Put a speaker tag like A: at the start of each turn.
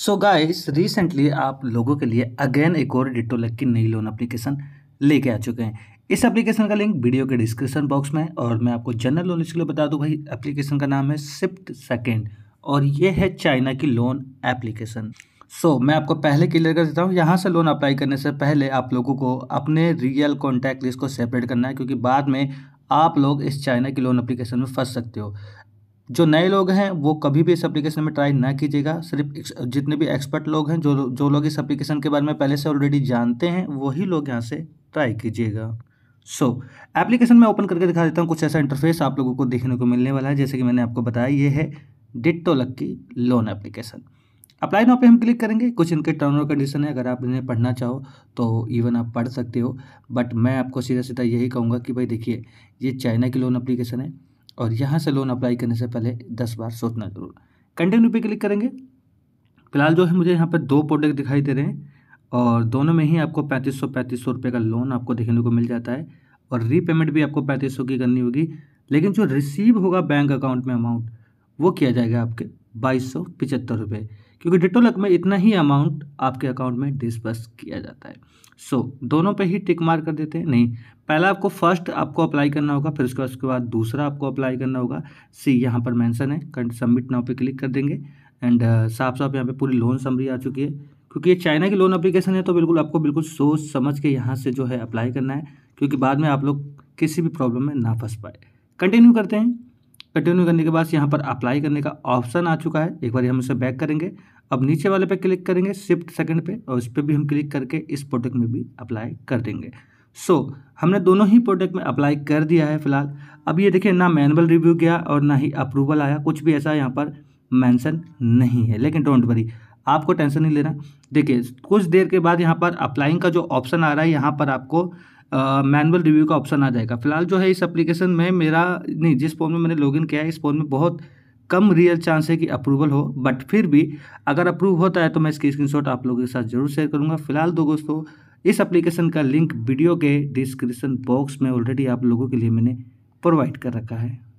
A: so guys recently आप लोगों के लिए अगेन एक और डिटो लग की नई लोन एप्लीकेशन लेके आ चुके हैं इस एप्लीकेशन का लिंक वीडियो के डिस्क्रिप्शन बॉक्स में और मैं आपको जनरल लोन इसके लिए बता दूं भाई एप्लीकेशन का नाम है सिफ्ट सेकेंड और ये है चाइना की लोन एप्लीकेशन सो so, मैं आपको पहले क्लियर कर देता हूँ यहाँ से लोन अप्लाई करने से पहले आप लोगों को अपने रियल कॉन्टैक्ट लिस्ट को सेपरेट करना है क्योंकि बाद में आप लोग इस चाइना की लोन अप्लीकेशन में फंस सकते हो जो नए लोग हैं वो कभी भी इस एप्लीकेशन में ट्राई ना कीजिएगा सिर्फ जितने भी एक्सपर्ट लोग हैं जो जो लोग इस एप्लीकेशन के बारे में पहले से ऑलरेडी जानते हैं वही लोग यहाँ से ट्राई कीजिएगा सो so, एप्लीकेशन मैं ओपन करके दिखा देता हूँ कुछ ऐसा इंटरफेस आप लोगों को देखने को मिलने वाला है जैसे कि मैंने आपको बताया ये है डिट्टो लक की लोन एप्लीकेशन अप्लाई नाउ पे हम क्लिक करेंगे कुछ इनके टर्म और कंडीशन है अगर आप इन्हें पढ़ना चाहो तो इवन आप पढ़ सकते हो बट मैं आपको सीधा सीधा यही कहूँगा कि भाई देखिए ये चाइना की लोन एप्लीकेशन है और यहाँ से लोन अप्लाई करने से पहले दस बार सोचना जरूर कंटिन्यू पे क्लिक करेंगे फिलहाल जो है मुझे यहाँ पर दो प्रोडक्ट दिखाई दे रहे हैं और दोनों में ही आपको पैंतीस सौ पैंतीस सौ रुपये का लोन आपको देखने को मिल जाता है और रीपेमेंट भी आपको पैंतीस सौ की करनी होगी लेकिन जो रिसीव होगा बैंक अकाउंट में अमाउंट वो किया जाएगा आपके बाईस सौ पचहत्तर रुपये क्योंकि लक में इतना ही अमाउंट आपके अकाउंट में डिसबर्स किया जाता है सो so, दोनों पे ही टिक मार कर देते हैं नहीं पहला आपको फर्स्ट आपको अप्लाई करना होगा फिर उसके बाद उसके बाद दूसरा आपको अप्लाई करना होगा सी यहाँ पर मेंशन है सबमिट नाउ पे क्लिक कर देंगे एंड uh, साफ साफ यहाँ पे पूरी लोन समरी आ चुकी है क्योंकि ये चाइना की लोन अप्लीकेशन है तो बिल्कुल आपको बिल्कुल सोच समझ के यहाँ से जो है अप्लाई करना है क्योंकि बाद में आप लोग किसी भी प्रॉब्लम में ना फंस पाए कंटिन्यू करते हैं कंटिन्यू करने के बाद यहाँ पर अप्लाई करने का ऑप्शन आ चुका है एक बार हम इसे बैक करेंगे अब नीचे वाले पे क्लिक करेंगे शिफ्ट सेकंड पे और इस पर भी हम क्लिक करके इस प्रोडक्ट में भी अप्लाई कर देंगे सो so, हमने दोनों ही प्रोडक्ट में अप्लाई कर दिया है फिलहाल अब ये देखिए ना मैनुअल रिव्यू गया और ना ही अप्रूवल आया कुछ भी ऐसा यहाँ पर मैंसन नहीं है लेकिन डोंट वरी आपको टेंशन नहीं लेना देखिए कुछ देर के बाद यहाँ पर अप्लाइंग का जो ऑप्शन आ रहा है यहाँ पर आपको मैनुअल रिव्यू का ऑप्शन आ जाएगा फिलहाल जो है इस एप्लीकेशन में मेरा नहीं जिस फ़ोन में मैंने लॉगिन किया है इस फ़ोन में बहुत कम रियल चांस है कि अप्रूवल हो बट फिर भी अगर अप्रूव होता है तो मैं इसकी स्क्रीनशॉट आप लोगों के साथ जरूर शेयर करूंगा फिलहाल दो दोस्तों इस एप्लीकेशन का लिंक वीडियो के डिस्क्रिप्शन बॉक्स में ऑलरेडी आप लोगों के लिए मैंने प्रोवाइड कर रखा है